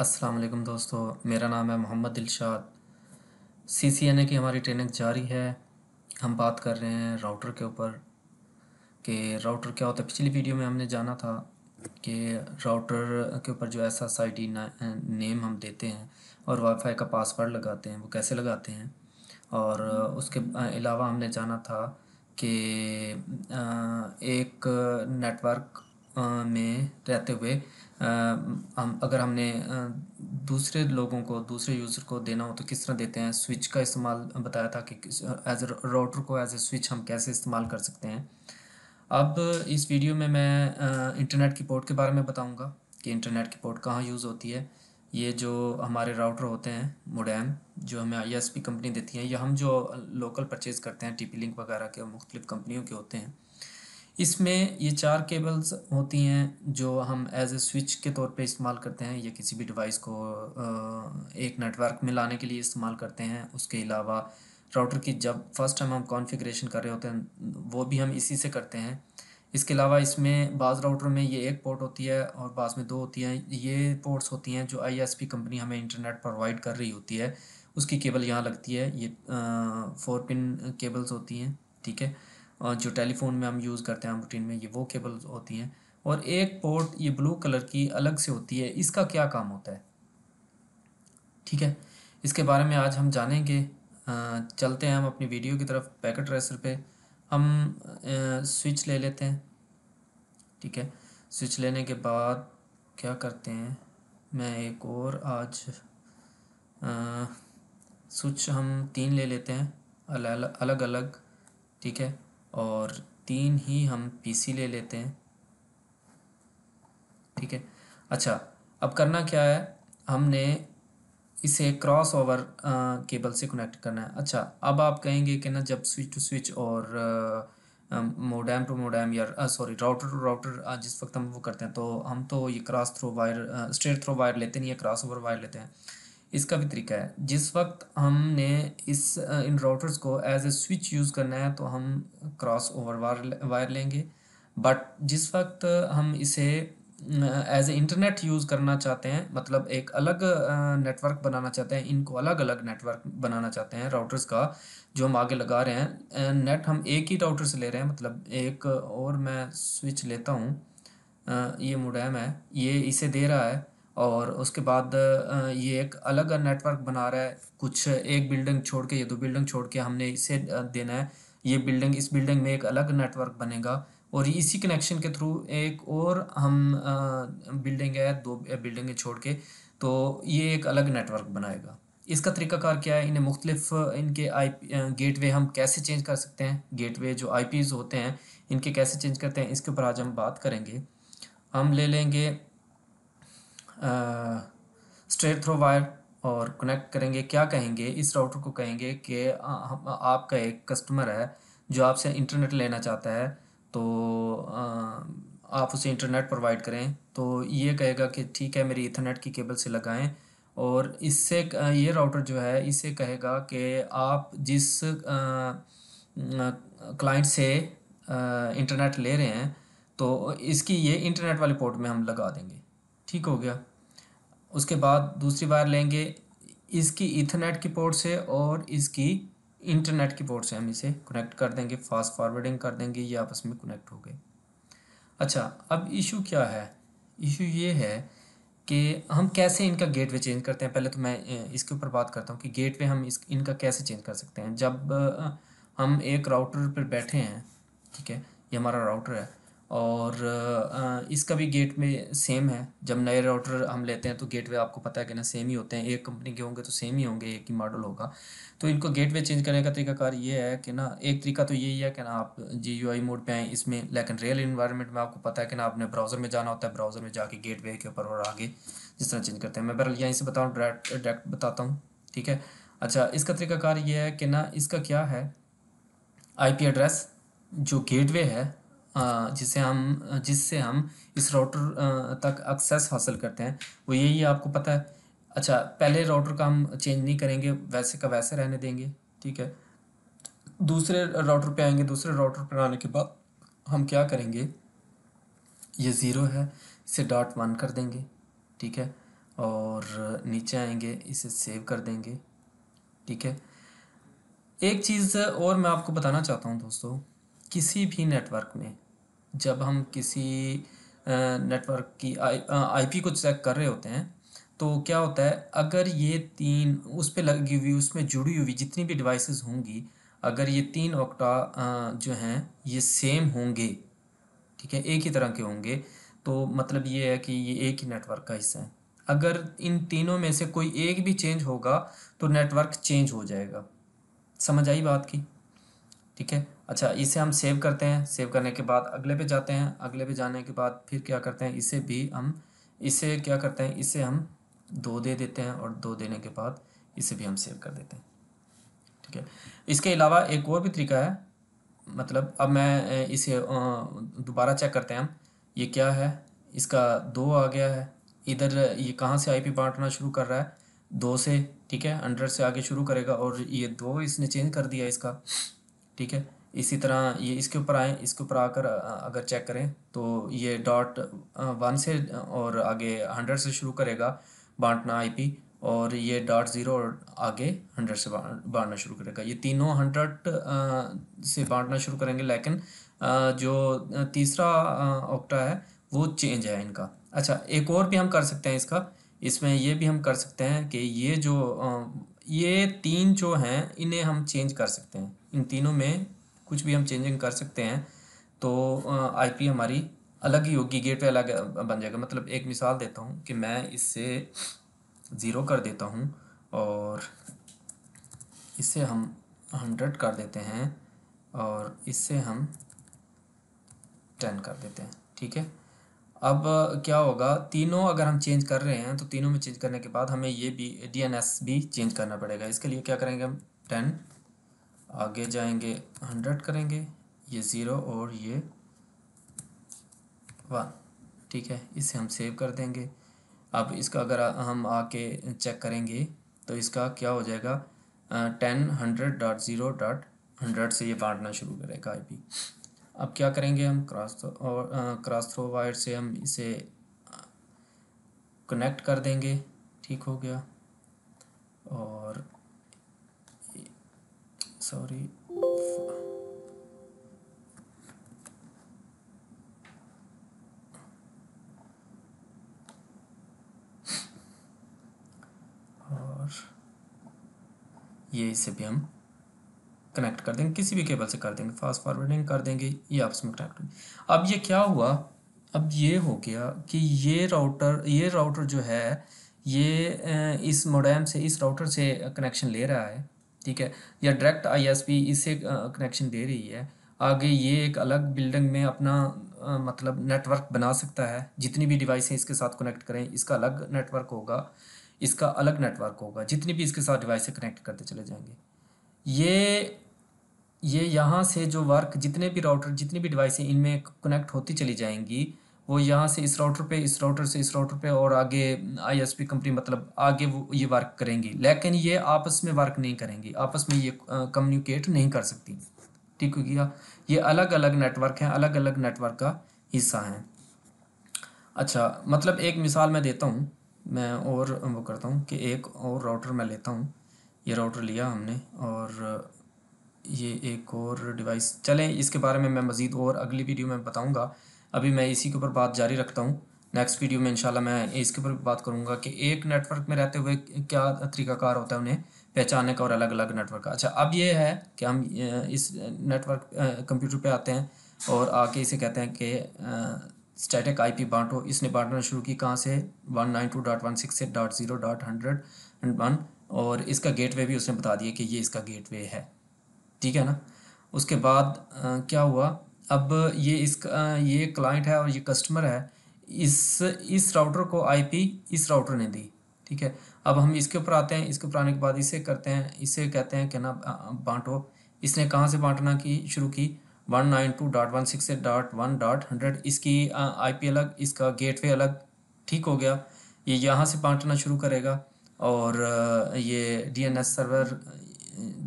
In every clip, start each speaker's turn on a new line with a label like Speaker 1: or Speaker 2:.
Speaker 1: अस्सलाम वालेकुम दोस्तों मेरा नाम है Mohammad Dilshad C C N A की हमारी ट्रेनिंग जारी है हम बात कर रहे हैं राउटर के ऊपर कि राउटर क्या होता है पिछली वीडियो में हमने जाना था कि राउटर के ऊपर जो ऐसा एस आई डी नेम हम देते हैं और वाईफाई का पासवर्ड लगाते हैं वो कैसे लगाते हैं और उसके अलावा हमने जाना था कि एक नेटवर्क में रहते हुए हम अगर हमने दूसरे लोगों को दूसरे यूज़र को देना हो तो किस तरह देते हैं स्विच का इस्तेमाल बताया था कि एज राउटर को एज ए स्विच हम कैसे इस्तेमाल कर सकते हैं अब इस वीडियो में मैं इंटरनेट की पोर्ट के बारे में बताऊंगा कि इंटरनेट की पोर्ट कहाँ यूज़ होती है ये जो हमारे राउटर होते हैं मोडैम जो हमें आई कंपनी देती है या हम जो लोकल परचेज़ करते हैं टी लिंक वगैरह के मुख्तलिफ़ कंपनियों के होते हैं इसमें ये चार केबल्स होती हैं जो हम एज ए स्विच के तौर पे इस्तेमाल करते हैं या किसी भी डिवाइस को एक नेटवर्क में लाने के लिए इस्तेमाल करते हैं उसके अलावा राउटर की जब फर्स्ट टाइम हम कॉन्फ़िगरेशन कर रहे होते हैं वो भी हम इसी से करते हैं इसके अलावा इसमें बाज़ राउटर में ये एक पोर्ट होती है और बाज़ में दो होती हैं ये पोर्ट्स होती हैं जो आईएसपी कंपनी हमें इंटरनेट प्रोवाइड कर रही होती है उसकी केबल यहाँ लगती है ये फोर पिन केबल्स होती हैं ठीक है और जो टेलीफोन में हम यूज़ करते हैं हम रूटीन में ये वो केबल होती हैं और एक पोर्ट ये ब्लू कलर की अलग से होती है इसका क्या काम होता है ठीक है इसके बारे में आज हम जानेंगे चलते हैं हम अपनी वीडियो की तरफ पैकेट रेसर पे हम स्विच ले लेते हैं ठीक है स्विच लेने के बाद क्या करते हैं मैं एक और आज स्विच हम तीन ले लेते हैं अलग अलग अलग ठीक है और तीन ही हम पीसी ले लेते हैं ठीक है अच्छा अब करना क्या है हमने इसे क्रॉस ओवर केबल से कनेक्ट करना है अच्छा अब आप कहेंगे कि ना जब स्विच टू स्विच और मोडैम टू मोडैम या सॉरी राउटर टू राउटर जिस वक्त हम वो करते हैं तो हम तो ये cross through wire straight through wire लेते नहीं है क्रॉस ओवर वायर लेते हैं इसका भी तरीका है जिस वक्त हमने इस इन राउटर्स को एज ए स्विच यूज़ करना है तो हम क्रॉस ओवर वायर वायर लेंगे बट जिस वक्त हम इसे एज ए इंटरनेट यूज़ करना चाहते हैं मतलब एक अलग नेटवर्क बनाना चाहते हैं इनको अलग अलग नेटवर्क बनाना चाहते हैं राउटर्स का जो हम आगे लगा रहे हैं नेट हम एक ही राउटर से ले रहे हैं मतलब एक और मैं स्विच लेता हूँ ये मुडैम है ये इसे दे रहा है और उसके बाद ये एक अलग नेटवर्क बना रहा है कुछ एक बिल्डिंग छोड़ के ये दो बिल्डिंग छोड़ के हमने इसे देना है ये बिल्डिंग इस बिल्डिंग में एक अलग नेटवर्क बनेगा और इसी कनेक्शन के थ्रू एक और हम बिल्डिंग है दो बिल्डिंग छोड़ के तो ये एक अलग नेटवर्क बनाएगा इसका तरीकाकार क्या है इन्हें मुख्तलिफ इनके आई गेटवे हम कैसे चेंज कर सकते हैं गेटवे जो आई होते हैं इनके कैसे चेंज करते हैं इसके ऊपर आज हम बात करेंगे हम ले लेंगे स्ट्रेट थ्रो वायर और कनेक्ट करेंगे क्या कहेंगे इस राउटर को कहेंगे कि आपका एक कस्टमर है जो आपसे इंटरनेट लेना चाहता है तो आ, आप उसे इंटरनेट प्रोवाइड करें तो ये कहेगा कि ठीक है मेरी इथरनेट की केबल से लगाएं और इससे ये राउटर जो है इसे कहेगा कि आप जिस क्लाइंट से आ, इंटरनेट ले रहे हैं तो इसकी ये इंटरनेट वाली पोर्ट में हम लगा देंगे ठीक हो गया उसके बाद दूसरी वायर लेंगे इसकी इथरनेट की पोर्ट से और इसकी इंटरनेट की पोर्ट से हम इसे कनेक्ट कर देंगे फास्ट फॉरवर्डिंग कर देंगे ये आपस में कनेक्ट हो गए अच्छा अब इशू क्या है इशू ये है कि हम कैसे इनका गेटवे चेंज करते हैं पहले तो मैं इसके ऊपर बात करता हूँ कि गेटवे हम इस इनका कैसे चेंज कर सकते हैं जब हम एक राउटर पर बैठे हैं ठीक है ये हमारा राउटर है और इसका भी गेट में सेम है जब नए राउटर हम लेते हैं तो गेट वे आपको पता है कि ना सेम ही होते हैं एक कंपनी के होंगे तो सेम ही होंगे एक ही मॉडल होगा तो इनको गेट वे चेंज करने का तरीकाकार ये है कि ना एक तरीका तो यही है कि ना आप जी यू आई मोड पर आएँ इसमें लेकिन रियल इन्वायरमेंट में आपको पता है कि ना आपने ब्राउज़र में जाना होता है ब्राउज़र में जाके गेट वे के ऊपर और आगे जिस तरह चेंज करते हैं मैं बहरल यहीं से बताऊँ डायरेक्ट डायरेक्ट बताता हूँ ठीक है अच्छा इसका तरीकाकार ये है कि ना इसका क्या है पी एड्रेस जो वे है जिसे हम जिससे हम इस राउटर तक एक्सेस हासिल करते हैं वो यही आपको पता है अच्छा पहले राउटर का हम चेंज नहीं करेंगे वैसे का वैसे रहने देंगे ठीक है दूसरे राउटर पे आएंगे दूसरे राउटर पर आने के बाद हम क्या करेंगे ये ज़ीरो है इसे डॉट वन कर देंगे ठीक है और नीचे आएंगे इसे सेव कर देंगे ठीक है एक चीज़ और मैं आपको बताना चाहता हूँ दोस्तों किसी भी नेटवर्क में जब हम किसी नेटवर्क की आईपी को चेक कर रहे होते हैं तो क्या होता है अगर ये तीन उस पर लगी हुई उसमें जुड़ी हुई जितनी भी डिवाइसेस होंगी अगर ये तीन ऑक्टा जो हैं ये सेम होंगे ठीक है एक ही तरह के होंगे तो मतलब ये है कि ये एक ही नेटवर्क का हिस्सा है अगर इन तीनों में से कोई एक भी चेंज होगा तो नेटवर्क चेंज हो जाएगा समझ आई बात की ठीक है अच्छा इसे हम सेव करते हैं सेव करने के बाद अगले पे जाते हैं अगले पे जाने के बाद फिर क्या करते हैं इसे भी हम इसे क्या करते हैं इसे हम दो दे देते हैं और दो देने के बाद इसे भी हम सेव कर देते हैं ठीक है इसके अलावा एक और भी तरीका है मतलब अब मैं इसे दोबारा चेक करते हैं हम ये क्या है इसका दो आ गया है इधर ये कहाँ से आईपी बांटना शुरू कर रहा है दो से ठीक है अंडर से आगे शुरू करेगा और ये दो इसने चेंज कर दिया इसका ठीक है इसी तरह ये इसके ऊपर आए इसके ऊपर आकर अगर चेक करें तो ये डॉट वन से और आगे हंड्रेड से शुरू करेगा बांटना आईपी और ये डॉट ज़ीरो और आगे हंड्रेड से बांटना शुरू करेगा ये तीनों हंड्रेड से बांटना शुरू करेंगे लेकिन जो तीसरा ऑक्टा है वो चेंज है इनका अच्छा एक और भी हम कर सकते हैं इसका इसमें ये भी हम कर सकते हैं कि ये जो ये तीन जो हैं इन्हें हम चेंज कर सकते हैं इन तीनों में कुछ भी हम चेंजिंग कर सकते हैं तो आईपी हमारी अलग ही होगी गेटवे अलग बन जाएगा मतलब एक मिसाल देता हूँ कि मैं इससे ज़ीरो कर देता हूँ और इससे हम हंड्रेड कर देते हैं और इससे हम टेन कर देते हैं ठीक है अब क्या होगा तीनों अगर हम चेंज कर रहे हैं तो तीनों में चेंज करने के बाद हमें ये भी डीएनएस भी चेंज करना पड़ेगा इसके लिए क्या करेंगे हम टेन आगे जाएंगे हंड्रेड करेंगे ये ज़ीरो और ये वन ठीक है इसे हम सेव कर देंगे अब इसका अगर हम आके चेक करेंगे तो इसका क्या हो जाएगा ten hundred dot zero dot hundred से ये बांटना शुरू करेगा आईपी अब क्या करेंगे हम क्रॉस और क्रॉस थ्रो वायर से हम इसे कनेक्ट कर देंगे ठीक हो गया और sorry और ये इसे भी हम कनेक्ट कर देंगे किसी भी केबल से कर देंगे फास्ट फॉरवर्डिंग कर देंगे ये आपस में कनेक्ट अब ये क्या हुआ अब ये हो गया कि ये राउटर ये राउटर जो है ये इस मोडेम से इस राउटर से कनेक्शन ले रहा है ठीक है या डायरेक्ट आईएसपी इसे कनेक्शन दे रही है आगे ये एक अलग बिल्डिंग में अपना आ, मतलब नेटवर्क बना सकता है जितनी भी डिवाइसें इसके साथ कनेक्ट करें इसका अलग नेटवर्क होगा इसका अलग नेटवर्क होगा जितनी भी इसके साथ डिवाइसें कनेक्ट करते चले जाएंगे ये ये यहाँ से जो वर्क जितने भी राउटर जितनी भी डिवाइसें इनमें कनेक्ट होती चली जाएंगी वो यहाँ से इस राउटर पे इस राउटर से इस राउटर पे और आगे आईएसपी कंपनी मतलब आगे वो ये वर्क करेंगी लेकिन ये आपस में वर्क नहीं करेंगी आपस में ये कम्युनिकेट नहीं कर सकती ठीक हो गया ये अलग अलग नेटवर्क हैं अलग अलग नेटवर्क का हिस्सा हैं अच्छा मतलब एक मिसाल मैं देता हूँ मैं और वो करता हूँ कि एक और राउटर मैं लेता हूँ ये राउटर लिया हमने और ये एक और डिवाइस चलें इसके बारे में मैं मज़ीद और अगली वीडियो में बताऊँगा अभी मैं इसी के ऊपर बात जारी रखता हूँ नेक्स्ट वीडियो में इनशाला मैं इसके ऊपर बात करूँगा कि एक नेटवर्क में रहते हुए क्या तरीकाकार होता है उन्हें पहचानने का और अलग अलग नेटवर्क का अच्छा अब ये है कि हम इस नेटवर्क कंप्यूटर पे आते हैं और आके इसे कहते हैं कि स्टैटिक आईपी बांटो इसने बांटना शुरू की कहाँ से one nine two dot one six eight dot zero dot hundred and one और इसका गेटवे भी उसने बता दिया कि ये इसका गेटवे है ठीक है ना उसके बाद आ, क्या हुआ अब ये इसका ये क्लाइंट है और ये कस्टमर है इस इस राउटर को आईपी इस राउटर ने दी ठीक है अब हम इसके ऊपर आते हैं इसके ऊपर आने के बाद इसे करते हैं इसे कहते हैं कहना बांटो इसने कहाँ से बांटना की शुरू की one nine two dot one six eight dot one dot hundred इसकी आईपी अलग इसका गेटवे अलग ठीक हो गया ये यहाँ से बांटना शुरू करेगा और ये एस सर्वर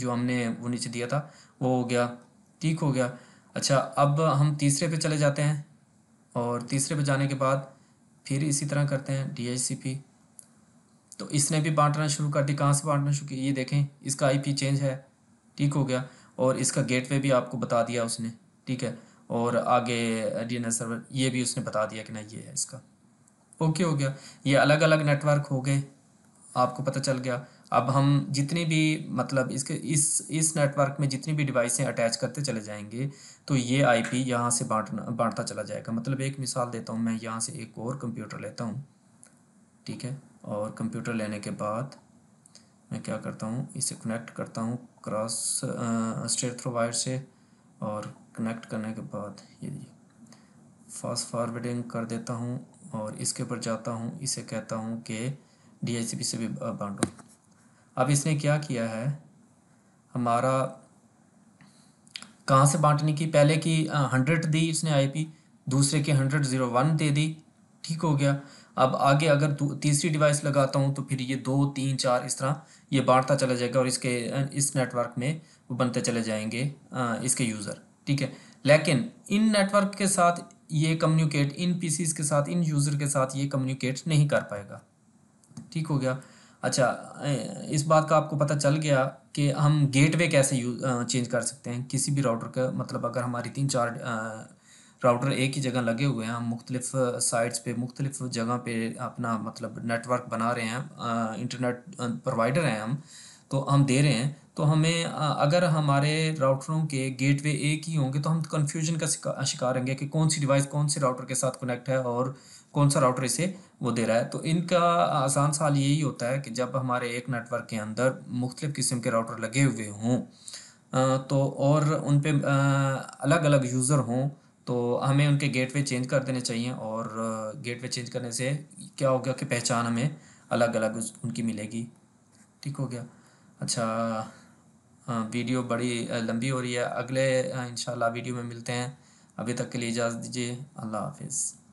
Speaker 1: जो हमने वो नीचे दिया था वो हो गया ठीक हो गया अच्छा अब हम तीसरे पे चले जाते हैं और तीसरे पे जाने के बाद फिर इसी तरह करते हैं डी तो इसने भी बांटना शुरू कर दी कहाँ से बांटना शुरू की ये देखें इसका पी चेंज है ठीक हो गया और इसका वे भी आपको बता दिया उसने ठीक है और आगे डी सर्वर ये भी उसने बता दिया कि ना ये है इसका ओके हो गया ये अलग अलग नेटवर्क हो गए आपको पता चल गया अब हम जितनी भी मतलब इसके इस इस नेटवर्क में जितनी भी डिवाइसें अटैच करते चले जाएंगे तो ये आईपी यहाँ से बांटना बांटता चला जाएगा मतलब एक मिसाल देता हूँ मैं यहाँ से एक और कंप्यूटर लेता हूँ ठीक है और कंप्यूटर लेने के बाद मैं क्या करता हूँ इसे कनेक्ट करता हूँ क्रॉस स्ट्रेट थ्रो वायर से और कनेक्ट करने के बाद ये फास्ट फॉरवर्डिंग कर देता हूँ और इसके ऊपर जाता हूँ इसे कहता हूँ कि डी से भी बांटो अब इसने क्या किया है हमारा कहाँ से बांटने की पहले की हंड्रेड दी इसने आईपी दूसरे की हंड्रेड ज़ीरो वन दे दी ठीक हो गया अब आगे अगर तीसरी डिवाइस लगाता हूँ तो फिर ये दो तीन चार इस तरह ये बांटता चला जाएगा और इसके इस नेटवर्क में वो बनते चले जाएंगे इसके यूज़र ठीक है लेकिन इन नेटवर्क के साथ ये कम्युनिकेट इन पीसीज के साथ इन यूज़र के साथ ये कम्युनिकेट नहीं कर पाएगा ठीक हो गया अच्छा इस बात का आपको पता चल गया कि हम गेटवे कैसे यूज चेंज कर सकते हैं किसी भी राउटर का मतलब अगर हमारी तीन चार राउटर एक ही जगह लगे हुए हैं हम मुख्तलिफ साइट्स पे मुख्तलिफ जगह पे अपना मतलब नेटवर्क बना रहे हैं इंटरनेट प्रोवाइडर हैं हम तो हम दे रहे हैं तो हमें अगर हमारे राउटरों के गेटवे एक ही होंगे तो हम कन्फ्यूजन का शिकार होंगे कि कौन सी डिवाइस कौन से राउटर के साथ कनेक्ट है और कौन सा राउटर इसे वो दे रहा है तो इनका आसान सवाल यही होता है कि जब हमारे एक नेटवर्क के अंदर मुख्तलिफ़ किस्म के राउटर लगे हुए हों तो और उन पर अलग अलग यूज़र हों तो हमें उनके गेटवे चेंज कर देने चाहिए और गेटवे चेंज करने से क्या हो गया कि पहचान हमें अलग अलग उनकी मिलेगी ठीक हो गया अच्छा वीडियो बड़ी लंबी हो रही है अगले इंशाल्लाह वीडियो में मिलते हैं अभी तक के लिए इजाज़त दीजिए अल्लाह हाफिज़